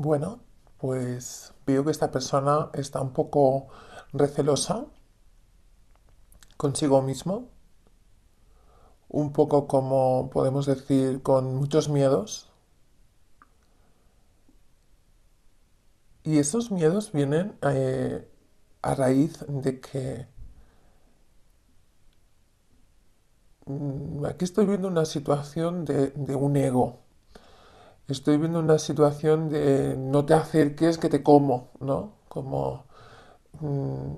Bueno, pues veo que esta persona está un poco recelosa consigo mismo, un poco como podemos decir con muchos miedos. Y esos miedos vienen eh, a raíz de que mm, aquí estoy viendo una situación de un ego estoy viendo una situación de no te acerques que te como, ¿no? Como... Mm,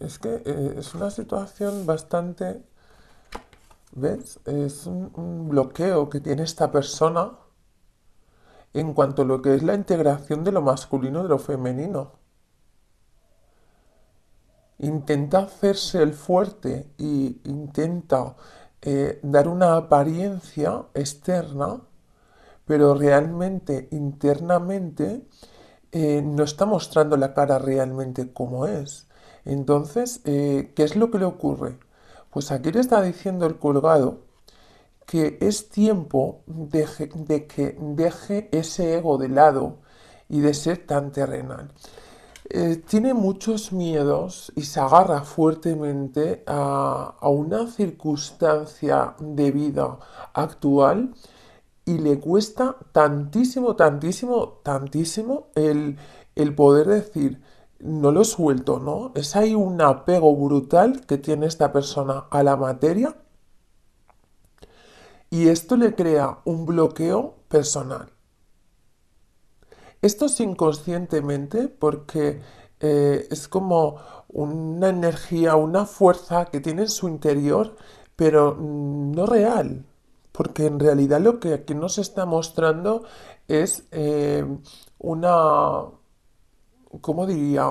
es, que eh, es una situación bastante... ¿Ves? Es un, bloqueo que tiene esta persona en cuanto a lo que es la integración de lo masculino de lo femenino. Intenta hacerse el fuerte e intenta eh, dar una apariencia externa, pero realmente internamente eh, no está mostrando la cara realmente como es. Entonces, eh, ¿qué es lo que le ocurre? Pues aquí le está diciendo el colgado que es tiempo de que deje ese ego de lado y de ser tan terrenal. Eh, tiene muchos miedos y se agarra fuertemente a, una circunstancia de vida actual y le cuesta tantísimo, tantísimo, tantísimo el, el poder decir, no lo suelto, ¿no? Es ahí un apego brutal que tiene esta persona a la materia y esto le crea un bloqueo personal. Esto es inconscientemente porque eh, es como una energía, una fuerza que tiene en su interior, pero no real, porque en realidad lo que aquí nos está mostrando es eh, una, ¿cómo diría?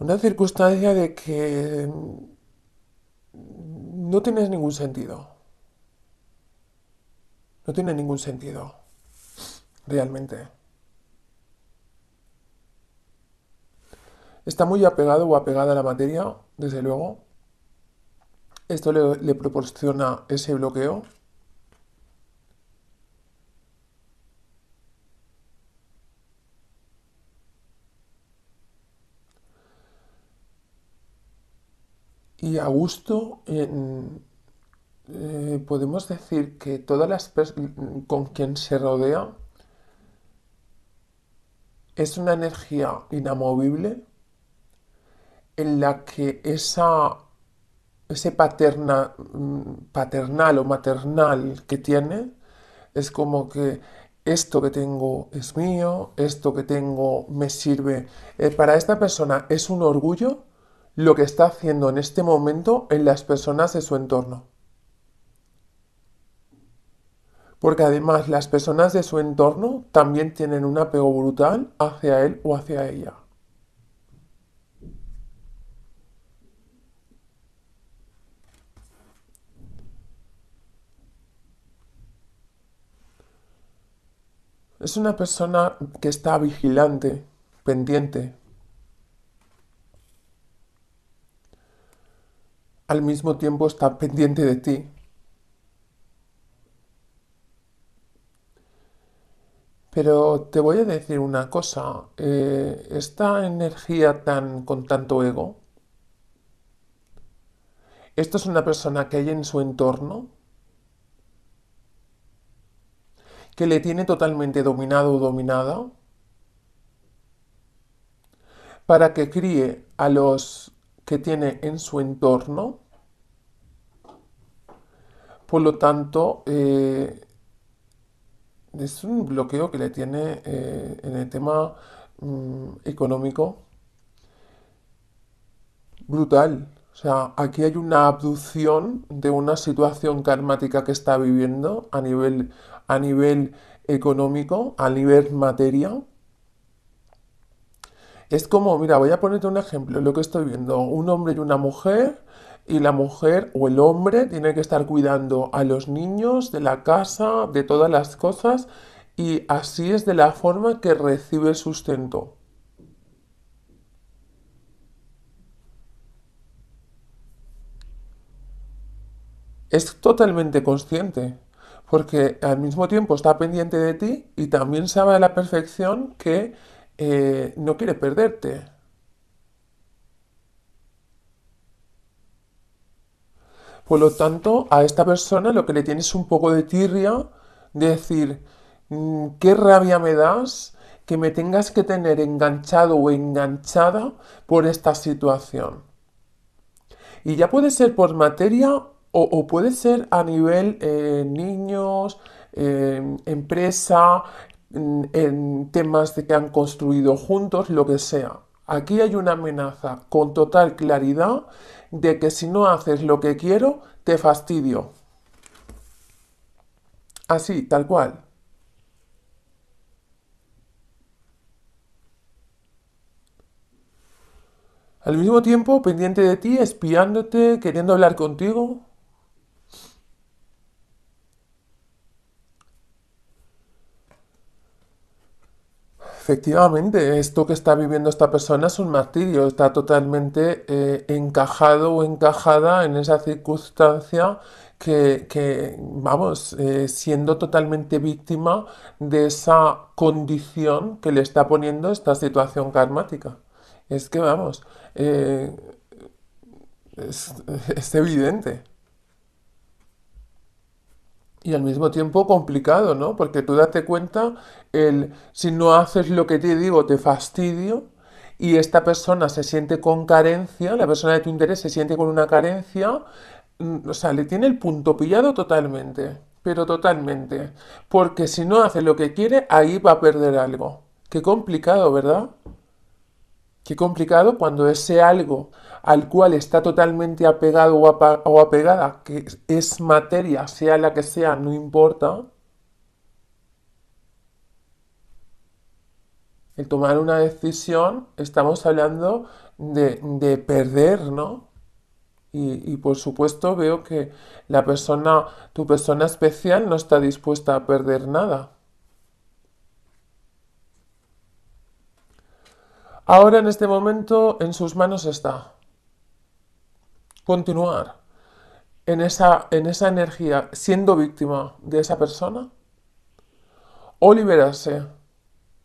Una circunstancia de que no tienes ningún sentido. No tiene ningún sentido, realmente. Está muy apegado o apegada a la materia, desde luego. Esto le, proporciona ese bloqueo. Y a gusto, eh, podemos decir que todas las con quien se rodea es una energía inamovible en la que esa, ese paterna, mm, paternal o maternal que tiene es como que esto que tengo es mío, esto que tengo me sirve. Eh, para esta persona es un orgullo lo que está haciendo en este momento en las personas de su entorno. Porque además las personas de su entorno también tienen un apego brutal hacia él o hacia ella. Es una persona que está vigilante, pendiente. Al mismo tiempo está pendiente de ti. Pero te voy a decir una cosa, eh, esta energía tan con tanto ego, esto es una persona que hay en su entorno que le tiene totalmente dominado o dominada, para que críe a los que tiene en su entorno. Por lo tanto, eh, es un bloqueo que le tiene eh, en el tema mm, económico brutal. O sea, aquí hay una abducción de una situación karmática que está viviendo a nivel a nivel económico, a nivel materia. Es como, mira, voy a ponerte un ejemplo, lo que estoy viendo, un hombre y una mujer, y la mujer o el hombre tiene que estar cuidando a los niños, de la casa, de todas las cosas, y así es de la forma que recibe el sustento. Es totalmente consciente porque al mismo tiempo está pendiente de ti y también sabe a la perfección que eh, no quiere perderte. Por lo tanto, a esta persona lo que le tienes un poco de tirria, de decir, mm, qué rabia me das que me tengas que tener enganchado o enganchada por esta situación. Y ya puede ser por materia o, puede ser a nivel eh, niños, em, empresa, en, en temas de que han construido juntos, lo que sea. Aquí hay una amenaza con total claridad de que si no haces lo que quiero, te fastidio. Así, tal cual. Al mismo tiempo, pendiente de ti, espiándote, queriendo hablar contigo, Efectivamente, esto que está viviendo esta persona es un martirio, está totalmente eh, encajado o encajada en esa circunstancia que, vamos, eh, siendo totalmente víctima de esa condición que le está poniendo esta situación karmática. Es que, vamos, eh, es evidente. Y al mismo tiempo complicado, ¿no? Porque tú date cuenta, el, si no haces lo que te digo, te fastidio, y esta persona se siente con carencia, la persona de tu interés se siente con una carencia, mm, o sea, le tiene el punto pillado totalmente, pero totalmente. Porque si no hace lo que quiere, ahí va a perder algo. Qué complicado, ¿verdad? Qué complicado cuando ese algo al cual está totalmente apegado o, apegada, que es materia, sea la que sea, no importa, el tomar una decisión, estamos hablando de, perder, ¿no? Y, y, por supuesto veo que la persona, tu persona especial no está dispuesta a perder nada. Ahora en este momento en sus manos está continuar en esa, en esa energía siendo víctima de esa persona o liberarse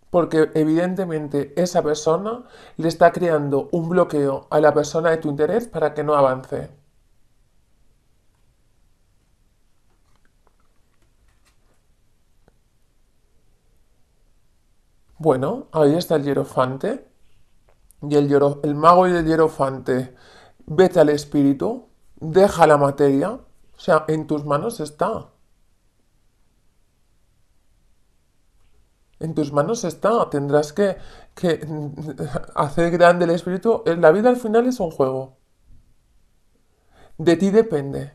porque evidentemente esa persona le está creando un bloqueo a la persona de tu interés para que no avance. Bueno, ahí está el hierofante y el, mago y el hierofante, vete al espíritu, deja la materia, o sea, en tus manos está. En tus manos está, tendrás que, que hacer grande el espíritu. Eh, la vida al final es un juego. De ti depende.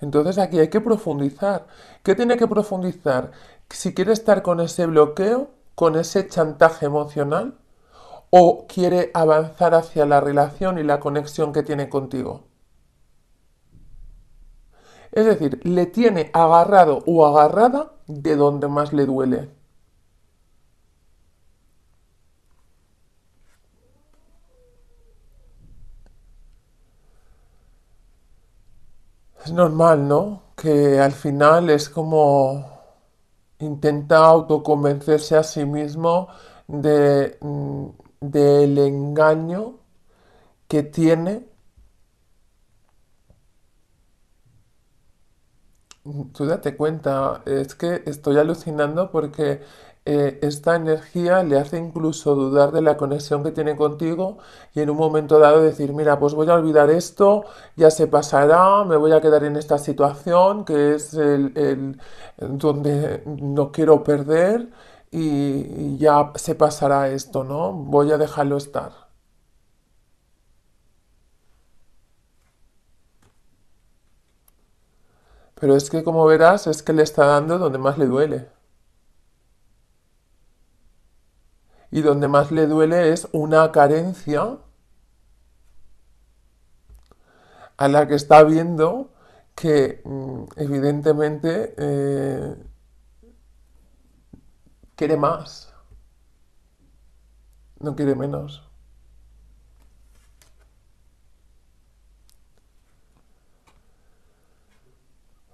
Entonces aquí hay que profundizar. ¿Qué tiene que profundizar? Si quiere estar con ese bloqueo, con ese chantaje emocional, o quiere avanzar hacia la relación y la conexión que tiene contigo. Es decir, le tiene agarrado o agarrada de donde más le duele. Es normal, ¿no? Que al final es como intenta autoconvencerse a sí mismo de mm, del engaño que tiene tú date cuenta, es que estoy alucinando porque eh, esta energía le hace incluso dudar de la conexión que tiene contigo y en un momento dado decir, mira, pues voy a olvidar esto, ya se pasará, me voy a quedar en esta situación que es el donde no quiero perder y ya se pasará esto, ¿no? Voy a dejarlo estar. Pero es que como verás, es que le está dando donde más le duele. Y donde más le duele es una carencia a la que está viendo que mm, evidentemente eh, quiere más, no quiere menos.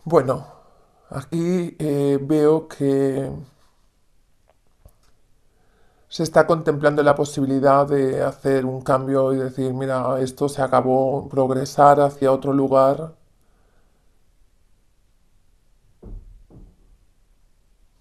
Bueno, aquí eh, veo que se está contemplando la posibilidad de hacer un cambio y decir, mira, esto se acabó, progresar hacia otro lugar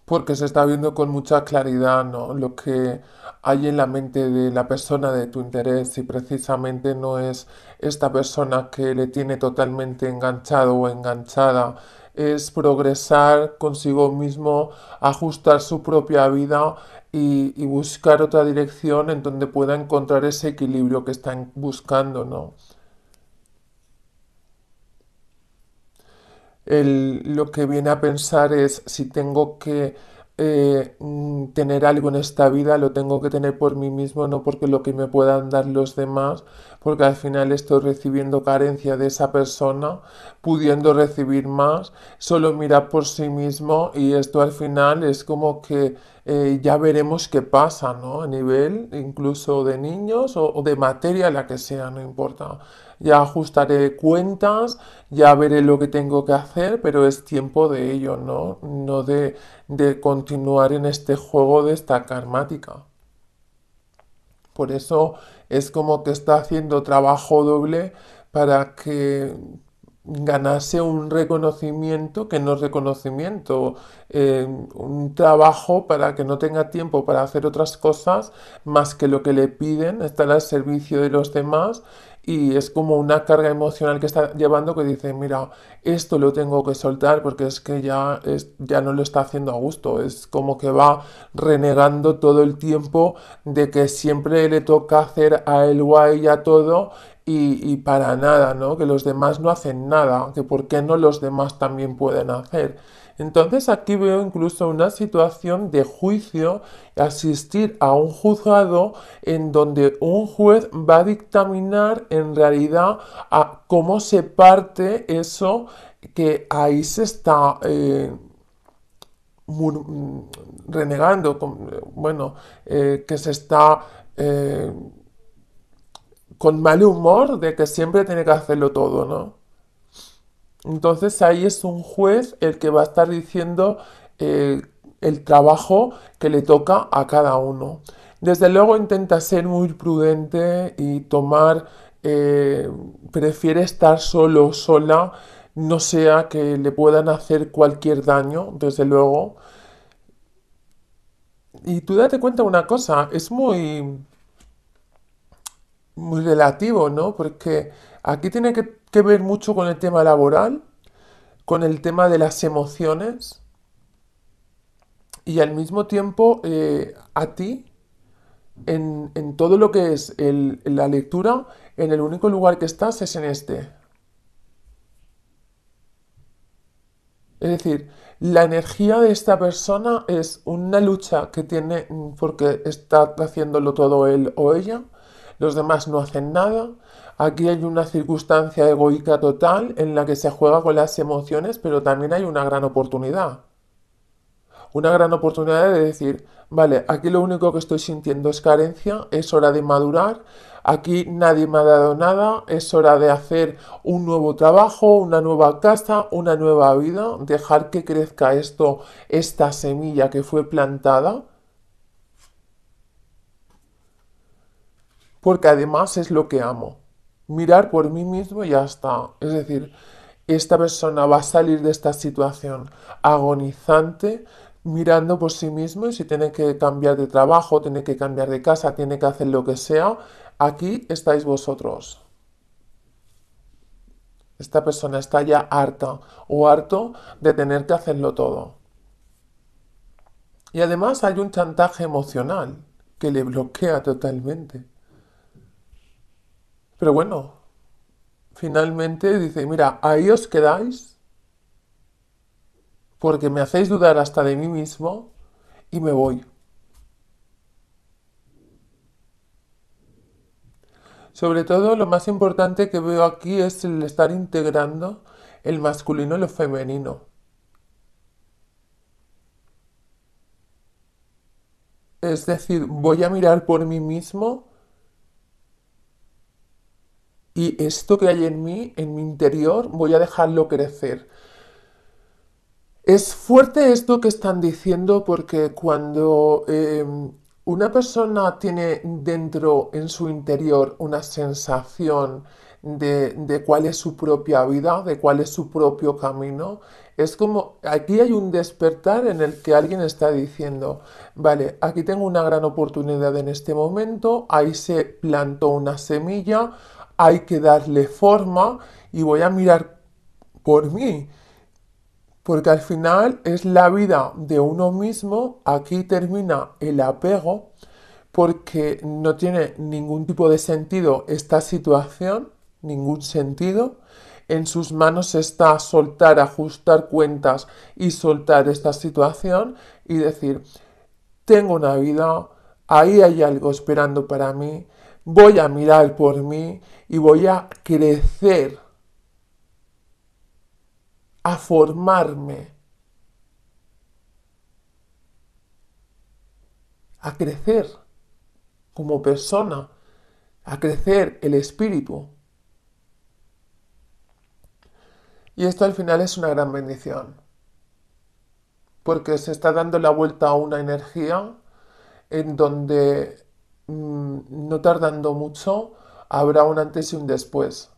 porque se está viendo con mucha claridad lo que hay en la mente de la persona de tu interés y precisamente no es esta persona que le tiene totalmente enganchado o enganchada, es progresar consigo mismo, ajustar su propia vida y, buscar otra dirección en donde pueda encontrar ese equilibrio que están buscando, ¿no? lo que viene a pensar es si tengo que eh, mm, tener algo en esta vida, lo tengo que tener por mí mismo, no porque lo que me puedan dar los demás porque al final estoy recibiendo carencia de esa persona, pudiendo recibir más, solo mira por sí mismo y esto al final es como que eh, ya veremos qué pasa, ¿no? A nivel incluso de niños o, de materia, la que sea, no importa. Ya ajustaré cuentas, ya veré lo que tengo que hacer, pero es tiempo de ello, ¿no? No de, de continuar en este juego de esta karmática. Por eso es como que está haciendo trabajo doble para que ganase un reconocimiento que no es reconocimiento, eh, un trabajo para que no tenga tiempo para hacer otras cosas más que lo que le piden, estar al servicio de los demás y es como una carga emocional que está llevando que dice, mira, esto lo tengo que soltar porque es que ya, ya no lo está haciendo a gusto, es como que va renegando todo el tiempo de que siempre le toca hacer a él o a todo y, y, para nada, ¿no? Que los demás no hacen nada, que por qué no los demás también pueden hacer. Entonces aquí veo incluso una situación de juicio, asistir a un juzgado en donde un juez va a dictaminar en realidad a cómo se parte eso que ahí se está... Eh, renegando, bueno, eh, que se está eh, con mal humor de que siempre tiene que hacerlo todo, ¿no? Entonces ahí es un juez el que va a estar diciendo eh, el trabajo que le toca a cada uno. Desde luego intenta ser muy prudente y tomar, eh, prefiere estar solo o sola, no sea que le puedan hacer cualquier daño, desde luego. Y tú date cuenta de una cosa, es muy, muy relativo, ¿no? Porque aquí tiene que que ver mucho con el tema laboral, con el tema de las emociones y al mismo tiempo eh, a ti, en, todo lo que es la lectura, en el único lugar que estás es en este. Es decir, la energía de esta persona es una lucha que tiene mm, porque está haciéndolo todo él o ella los demás no hacen nada. Aquí hay una circunstancia egoísta total en la que se juega con las emociones, pero también hay una gran oportunidad. Una gran oportunidad de decir, vale, aquí lo único que estoy sintiendo es carencia, es hora de madurar, aquí nadie me ha dado nada, es hora de hacer un nuevo trabajo, una nueva casa, una nueva vida, dejar que crezca esto, esta semilla que fue plantada porque además es lo que amo. Mirar por mí mismo y ya está. Es decir, esta persona va a salir de esta situación agonizante mirando por sí mismo y si tiene que cambiar de trabajo, tiene que cambiar de casa, tiene que hacer lo que sea, aquí estáis vosotros. Esta persona está ya harta o harto de tener que hacerlo todo. Y además hay un chantaje emocional que le bloquea totalmente. Pero bueno, finalmente dice, mira, ahí os quedáis porque me hacéis dudar hasta de mí mismo y me voy. Sobre todo lo más importante que veo aquí es el estar integrando el masculino y lo femenino. Es decir, voy a mirar por mí mismo y esto que hay en mí, en mi interior, voy a dejarlo crecer. Es fuerte esto que están diciendo porque cuando em, una persona tiene dentro, en su interior, una sensación de, de, cuál es su propia vida, de cuál es su propio camino. Es como, aquí hay un despertar en el que alguien está diciendo, vale, aquí tengo una gran oportunidad en este momento, ahí se plantó una semilla, hay que darle forma y voy a mirar por mí. Porque al final es la vida de uno mismo, aquí termina el apego, porque no tiene ningún tipo de sentido esta situación, ningún sentido. En sus manos está soltar, ajustar cuentas y soltar esta situación y decir, tengo una vida, ahí hay algo esperando para mí, voy a mirar por mí y voy a crecer, a formarme, a crecer como persona, a crecer el espíritu. Y esto al final es una gran bendición, porque se está dando la vuelta a una energía en donde Mm, no tardando mucho, habrá un antes y un después.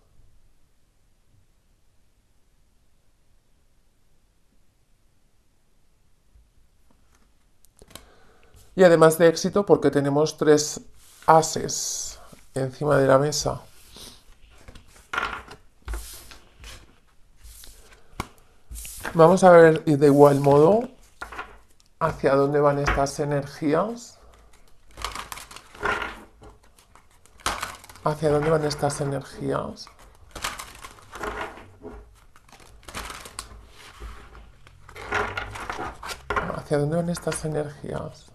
Y además de éxito, porque tenemos tres ases encima de la mesa. Vamos a ver de igual modo hacia dónde van estas energías. hacia dónde van estas energías. ¿Hacia dónde van estas energías?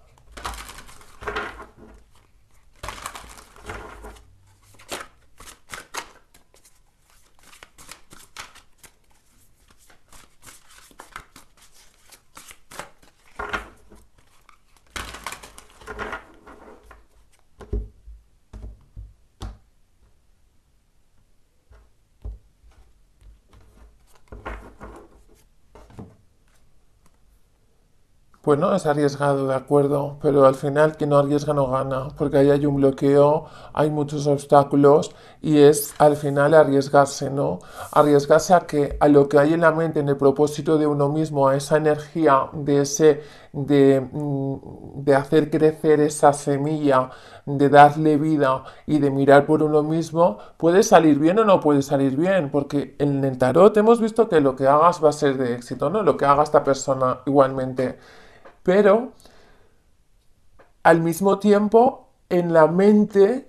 no es arriesgado, de acuerdo, pero al final que no arriesga no gana, porque ahí hay un bloqueo, hay muchos obstáculos y es al final arriesgarse, ¿no? Arriesgarse a que a lo que hay en la mente, en el propósito de uno mismo, a esa energía de ese de, mm, de hacer crecer esa semilla, de darle vida y de mirar por uno mismo, puede salir bien o no puede salir bien, porque en el tarot hemos visto que lo que hagas va a ser de éxito, ¿no? Lo que haga esta persona igualmente. Pero al mismo tiempo, en la mente,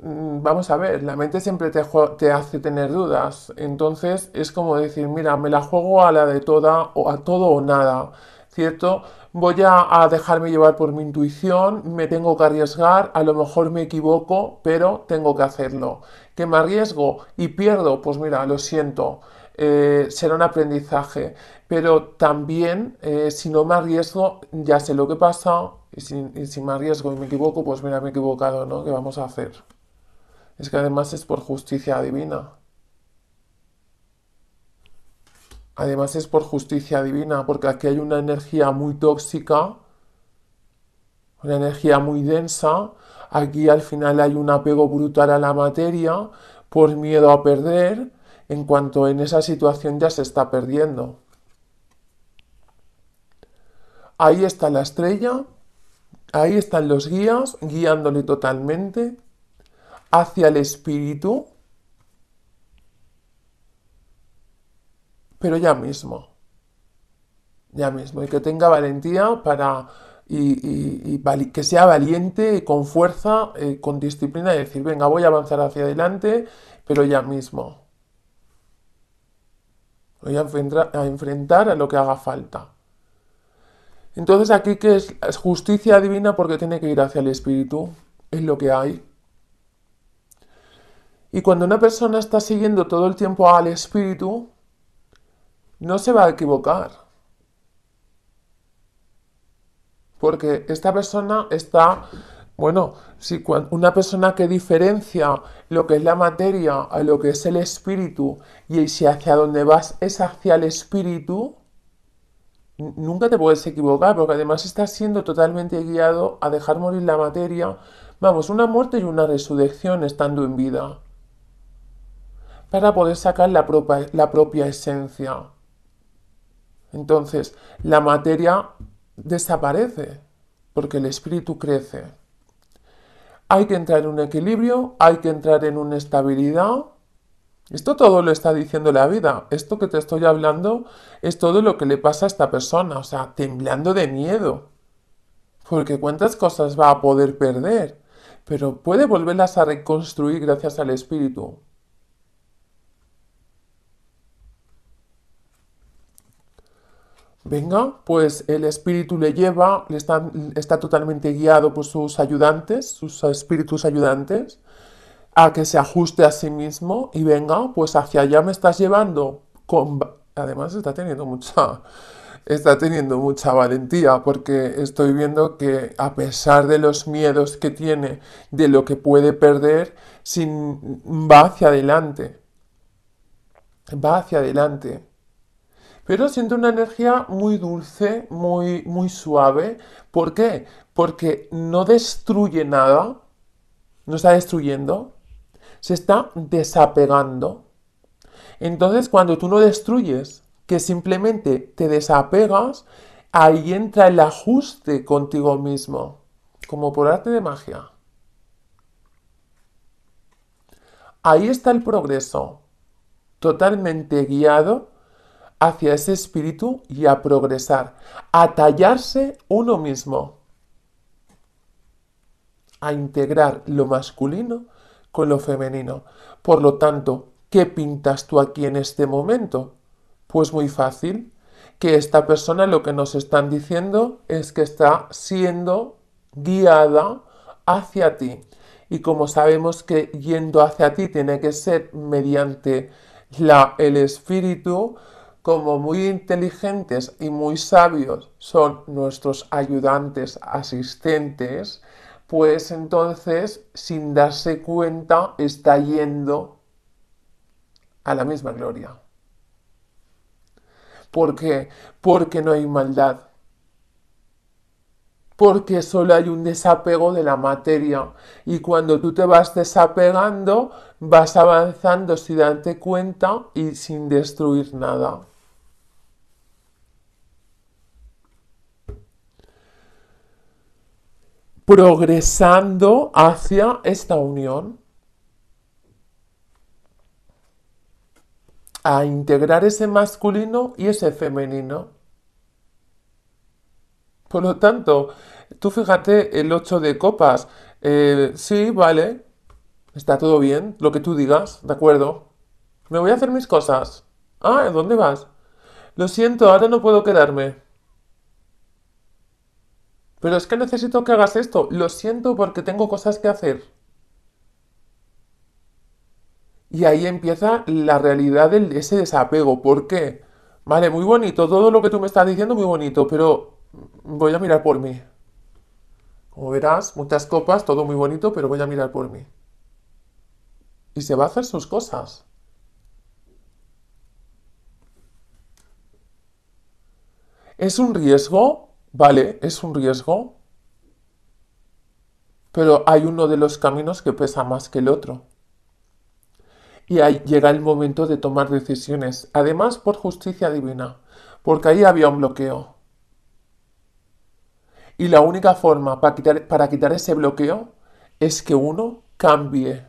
mm, vamos a ver, la mente siempre te, te, hace tener dudas. Entonces es como decir, mira, me la juego a la de toda o a todo o nada. ¿Cierto? Voy a, dejarme llevar por mi intuición, me tengo que arriesgar, a lo mejor me equivoco, pero tengo que hacerlo. ¿Que me arriesgo y pierdo? Pues mira, lo siento. Eh, será un aprendizaje. Pero también, eh, si no me arriesgo, ya sé lo que pasa. Y si, y si, me arriesgo y me equivoco, pues mira, me he equivocado, ¿no? ¿Qué vamos a hacer? Es que además es por justicia divina. Además es por justicia divina, porque aquí hay una energía muy tóxica, una energía muy densa. Aquí al final hay un apego brutal a la materia por miedo a perder, en cuanto en esa situación ya se está perdiendo. Ahí está la estrella, ahí están los guías guiándole totalmente hacia el espíritu, pero ya mismo, ya mismo, y que tenga valentía para y, que sea valiente, con fuerza, eh, con disciplina, y decir, venga, voy a avanzar hacia adelante, pero ya mismo. Voy a, enfrentar a lo que haga falta. Entonces aquí que es justicia divina porque tiene que ir hacia el espíritu, es lo que hay. Y cuando una persona está siguiendo todo el tiempo al espíritu, no se va a equivocar. Porque esta persona está, bueno, si una persona que diferencia lo que es la materia a lo que es el espíritu y si hacia dónde vas es hacia el espíritu, nunca te puedes equivocar, porque además estás siendo totalmente guiado a dejar morir la materia. Vamos, una muerte y una resurrección estando en vida. Para poder sacar la, propia, la propia esencia. Entonces, la materia desaparece, porque el espíritu crece. Hay que entrar en un equilibrio, hay que entrar en una estabilidad esto todo lo está diciendo la vida. Esto que te estoy hablando es todo lo que le pasa a esta persona, o sea, temblando de miedo. Porque cuántas cosas va a poder perder, pero puede volverlas a reconstruir gracias al espíritu. Venga, pues el espíritu le lleva, le está, está totalmente guiado por sus ayudantes, sus espíritus ayudantes a que se ajuste a sí mismo y venga, pues hacia allá me estás llevando. Con... Además está teniendo mucha está teniendo mucha valentía porque estoy viendo que a pesar de los miedos que tiene, de lo que puede perder, sin, va hacia adelante. Va hacia adelante. Pero siento una energía muy dulce, muy, muy suave. ¿Por qué? Porque no destruye nada, no está destruyendo, se está desapegando. Entonces cuando tú no destruyes, que simplemente te desapegas, ahí entra el ajuste contigo mismo, como por arte de magia. Ahí está el progreso, totalmente guiado hacia ese espíritu y a progresar, a tallarse uno mismo, a integrar lo masculino con lo femenino. Por lo tanto, ¿qué pintas tú aquí en este momento? Pues muy fácil, que esta persona lo que nos están diciendo es que está siendo guiada hacia ti. Y como sabemos que yendo hacia ti tiene que ser mediante la, el espíritu, como muy inteligentes y muy sabios son nuestros ayudantes, asistentes, pues entonces, sin darse cuenta, está yendo a la misma gloria. ¿Por qué? Porque no hay maldad. Porque solo hay un desapego de la materia. Y cuando tú te vas desapegando, vas avanzando sin darte cuenta y sin destruir nada. progresando hacia esta unión, a integrar ese masculino y ese femenino. Por lo tanto, tú fíjate el 8 de copas. sí, vale, está todo bien, lo que tú digas, ¿de acuerdo? Me voy a hacer mis cosas. Ah, ¿dónde vas? Lo siento, ahora no puedo quedarme. Pero es que necesito que hagas esto. Lo siento porque tengo cosas que hacer. Y ahí empieza la realidad de ese desapego. ¿Por qué? Vale, muy bonito, todo lo que tú me estás diciendo muy bonito, pero voy a mirar por mí. Como verás, muchas copas, todo muy bonito, pero voy a mirar por mí. Y se va a hacer sus cosas. Es un riesgo Vale, es un riesgo, pero hay uno de los caminos que pesa más que el otro. Y ahí llega el momento de tomar decisiones, además por justicia divina, porque ahí había un bloqueo. Y la única forma para quitar, para quitar ese bloqueo es que uno cambie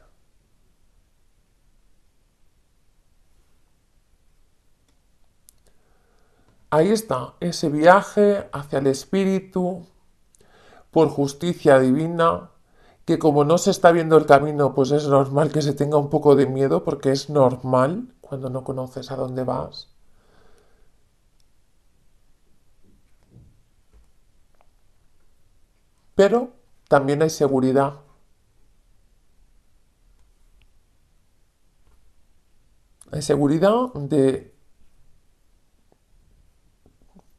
Ahí está, ese viaje hacia el Espíritu por justicia divina, que como no se está viendo el camino, pues es normal que se tenga un poco de miedo, porque es normal cuando no conoces a dónde vas. Pero también hay seguridad. Hay seguridad de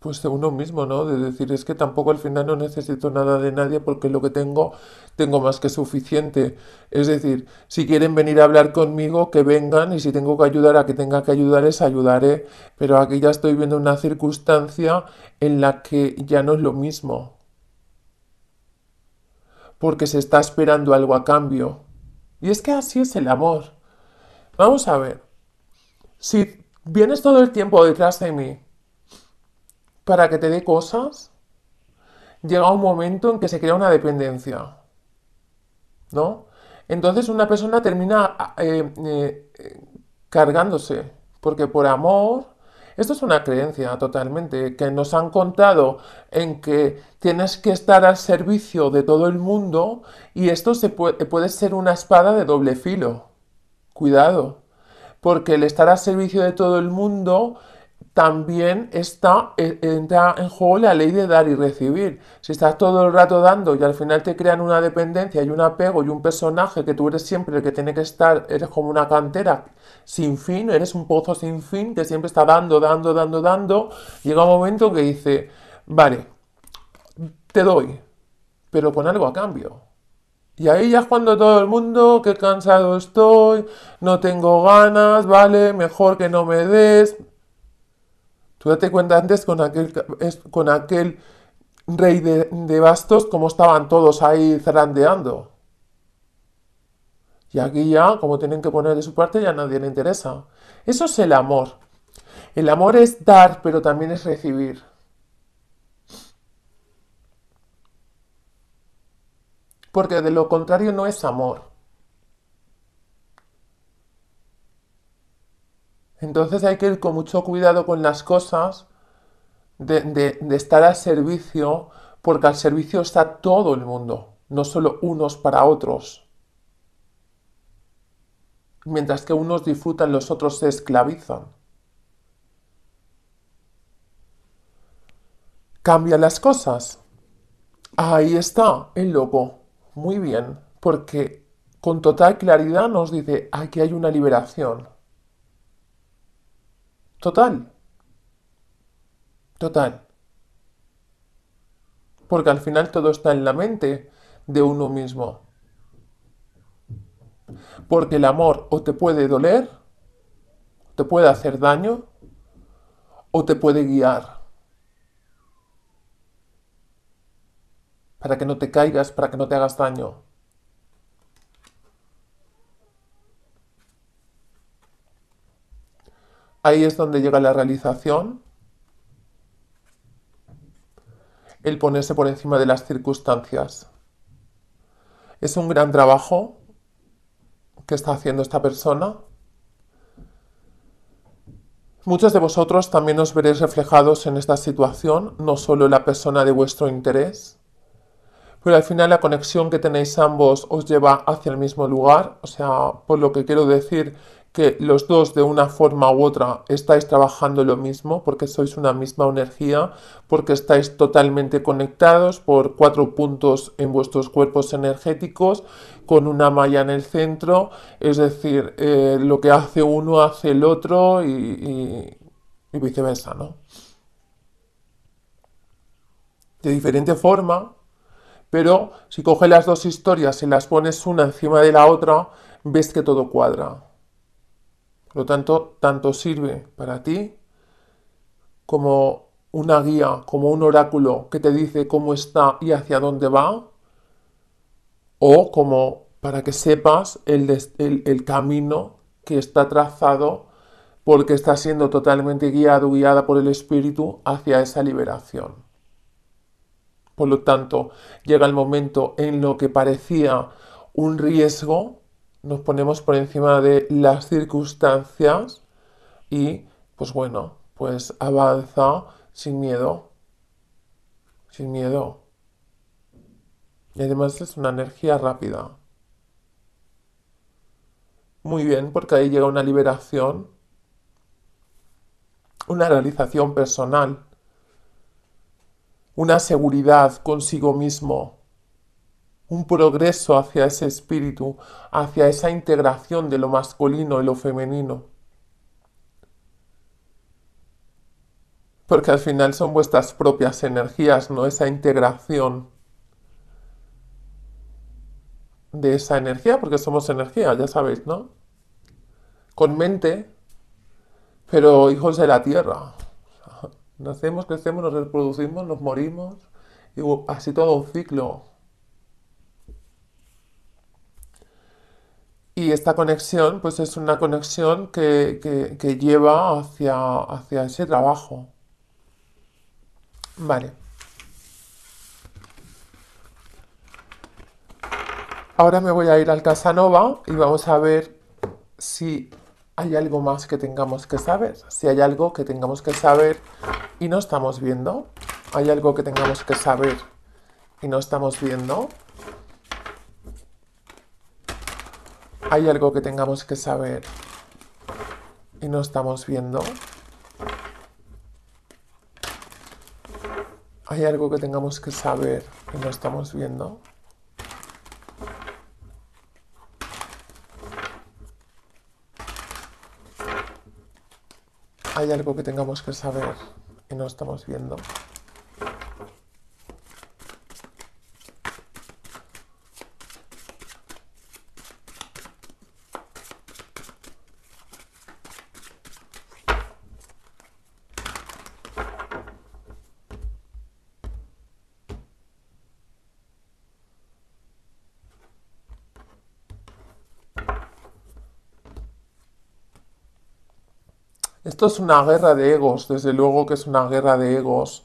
pues de uno mismo, ¿no? De decir, es que tampoco al final no necesito nada de nadie porque lo que tengo, tengo más que suficiente. Es decir, si quieren venir a hablar conmigo, que vengan y si tengo que ayudar a que tenga que ayudar, ayudarles, ayudaré. Pero aquí ya estoy viendo una circunstancia en la que ya no es lo mismo. Porque se está esperando algo a cambio. Y es que así es el amor. Vamos a ver. Si vienes todo el tiempo detrás de mí para que te dé cosas, llega un momento en que se crea una dependencia. ¿No? Entonces una persona termina eh, eh, cargándose, porque por amor, esto es una creencia totalmente, que nos han contado en que tienes que estar al servicio de todo el mundo y esto se puede, puede ser una espada de doble filo. Cuidado, porque el estar al servicio de todo el mundo también está, eh, entra en juego la ley de dar y recibir. Si estás todo el rato dando y al final te crean una dependencia y un apego y un personaje que tú eres siempre el que tiene que estar, eres como una cantera sin fin, eres un pozo sin fin que siempre está dando, dando, dando, dando, llega un momento que dice, vale, te doy, pero con algo a cambio. Y ahí ya es cuando todo el mundo, qué cansado estoy, no tengo ganas, vale, mejor que no me des. Tú date cuenta antes con aquel, con aquel rey de, bastos, cómo estaban todos ahí zarandeando. Y aquí ya, como tienen que poner de su parte, ya nadie le interesa. Eso es el amor. El amor es dar, pero también es recibir. Porque de lo contrario no es amor. Entonces hay que ir con mucho cuidado con las cosas, de, estar al servicio, porque al servicio está todo el mundo, no solo unos para otros. Mientras que unos disfrutan, los otros se esclavizan. Cambia las cosas. Ahí está el loco. Muy bien, porque con total claridad nos dice, aquí hay una liberación. Total. Total. Porque al final todo está en la mente de uno mismo. Porque el amor o te puede doler, te puede hacer daño, o te puede guiar. Para que no te caigas, para que no te hagas daño. Ahí es donde llega la realización, el ponerse por encima de las circunstancias. Es un gran trabajo que está haciendo esta persona. Muchos de vosotros también os veréis reflejados en esta situación, no solo la persona de vuestro interés, pero al final la conexión que tenéis ambos os lleva hacia el mismo lugar, o sea, por lo que quiero decir que los dos de una forma u otra estáis trabajando lo mismo, porque sois una misma energía, porque estáis totalmente conectados por cuatro puntos en vuestros cuerpos energéticos, con una malla en el centro, es decir, eh, lo que hace uno hace el otro y, y viceversa, ¿no? De diferente forma, pero si coges las dos historias y las pones una encima de la otra, ves que todo cuadra. Por lo tanto, tanto sirve para ti como una guía, como un oráculo que te dice cómo está y hacia dónde va, o como para que sepas el, camino que está trazado porque está siendo totalmente guiado, guiada por el Espíritu hacia esa liberación. Por lo tanto, llega el momento en lo que parecía un riesgo, nos ponemos por encima de las circunstancias y pues bueno, pues avanza sin miedo, sin miedo. Y además es una energía rápida. Muy bien, porque ahí llega una liberación, una realización personal, una seguridad consigo mismo un progreso hacia ese espíritu, hacia esa integración de lo masculino y lo femenino. Porque al final son vuestras propias energías, ¿no? Esa integración de esa energía, porque somos energía, ya sabéis, ¿no? Con mente, pero hijos de la tierra. Nacemos, crecemos, nos reproducimos, nos morimos, y así todo un ciclo. Y esta conexión, pues es una conexión que, lleva hacia, hacia ese trabajo. Vale. Ahora me voy a ir al Casanova y vamos a ver si hay algo más que tengamos que saber, si hay algo que tengamos que saber y no estamos viendo, hay algo que tengamos que saber y no estamos viendo. hay algo que tengamos que saber y no estamos viendo. Hay algo que tengamos que saber y no estamos viendo. Hay algo que tengamos que saber y no estamos viendo. Esto es una guerra de egos, desde luego que es una guerra de egos.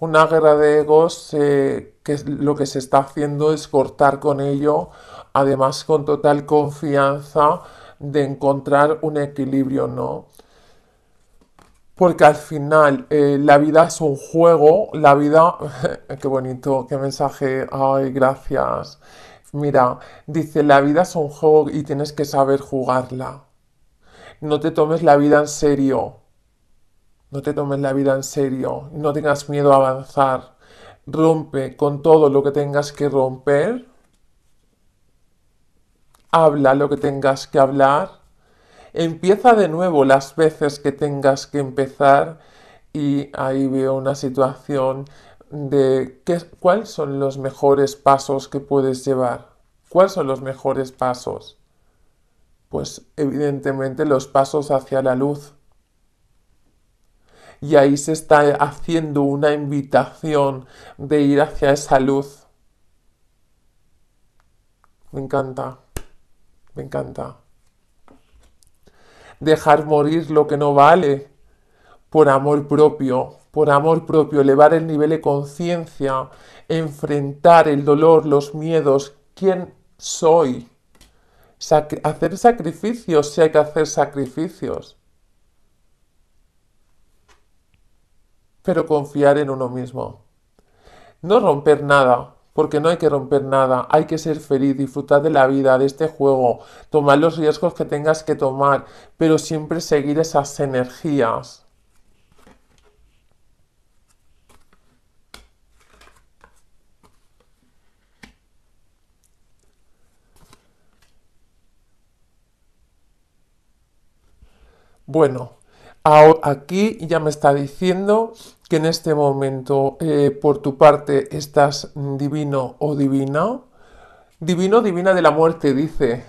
Una guerra de egos eh, que lo que se está haciendo es cortar con ello, además con total confianza de encontrar un equilibrio, ¿no? Porque al final eh, la vida es un juego, la vida... qué bonito, qué mensaje, ay, gracias. Mira, dice, la vida es un juego y tienes que saber jugarla no te tomes la vida en serio. No te tomes la vida en serio. No tengas miedo a avanzar. Rompe con todo lo que tengas que romper. Habla lo que tengas que hablar. Empieza de nuevo las veces que tengas que empezar. Y ahí veo una situación de cuáles son los mejores pasos que puedes llevar. ¿Cuáles son los mejores pasos? Pues evidentemente los pasos hacia la luz. Y ahí se está haciendo una invitación de ir hacia esa luz. Me encanta, me encanta. Dejar morir lo que no vale por amor propio, por amor propio, elevar el nivel de conciencia, enfrentar el dolor, los miedos, quién soy, hacer sacrificios si hay que hacer sacrificios. Pero confiar en uno mismo. No romper nada, porque no hay que romper nada, hay que ser feliz, disfrutar de la vida, de este juego, tomar los riesgos que tengas que tomar, pero siempre seguir esas energías. Bueno, aquí ya me está diciendo que en este momento eh, por tu parte estás divino o divina. Divino, divina de la muerte, dice.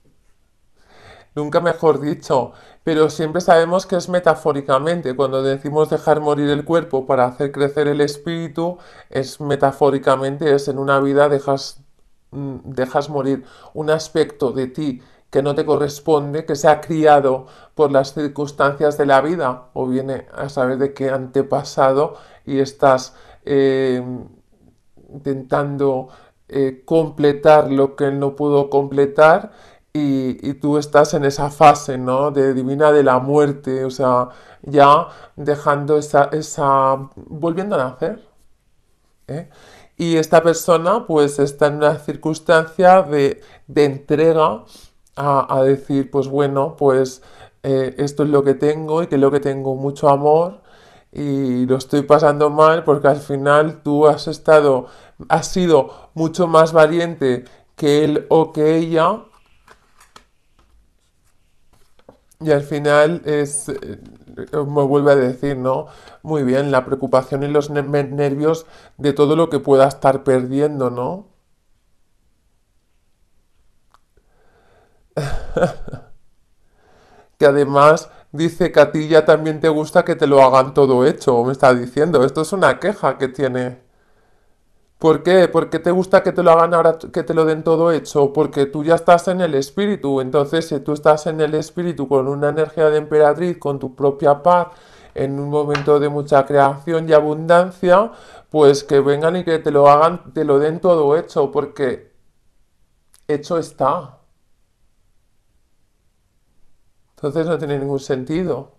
Nunca mejor dicho, pero siempre sabemos que es metafóricamente. Cuando decimos dejar morir el cuerpo para hacer crecer el espíritu, es metafóricamente, es en una vida dejas, mm, dejas morir un aspecto de ti que no te corresponde, que se ha criado por las circunstancias de la vida o viene a saber de qué antepasado y estás eh, intentando eh, completar lo que él no pudo completar y, tú estás en esa fase ¿no? de divina de la muerte, o sea, ya dejando esa, esa volviendo a nacer. ¿eh? Y esta persona pues está en una circunstancia de, de entrega a, decir, pues bueno, pues eh, esto es lo que tengo y que lo que tengo mucho amor y lo estoy pasando mal porque al final tú has estado, has sido mucho más valiente que él o que ella y al final es, eh, me vuelve a decir, ¿no? Muy bien, la preocupación y los nervios de todo lo que pueda estar perdiendo, ¿no? que además dice que a ti ya también te gusta que te lo hagan todo hecho, me está diciendo. Esto es una queja que tiene. ¿Por qué? ¿Por qué te gusta que te lo hagan ahora, que te lo den todo hecho? Porque tú ya estás en el espíritu. Entonces, si tú estás en el espíritu con una energía de emperatriz, con tu propia paz, en un momento de mucha creación y abundancia, pues que vengan y que te lo hagan, te lo den todo hecho, porque hecho está. Entonces no tiene ningún sentido.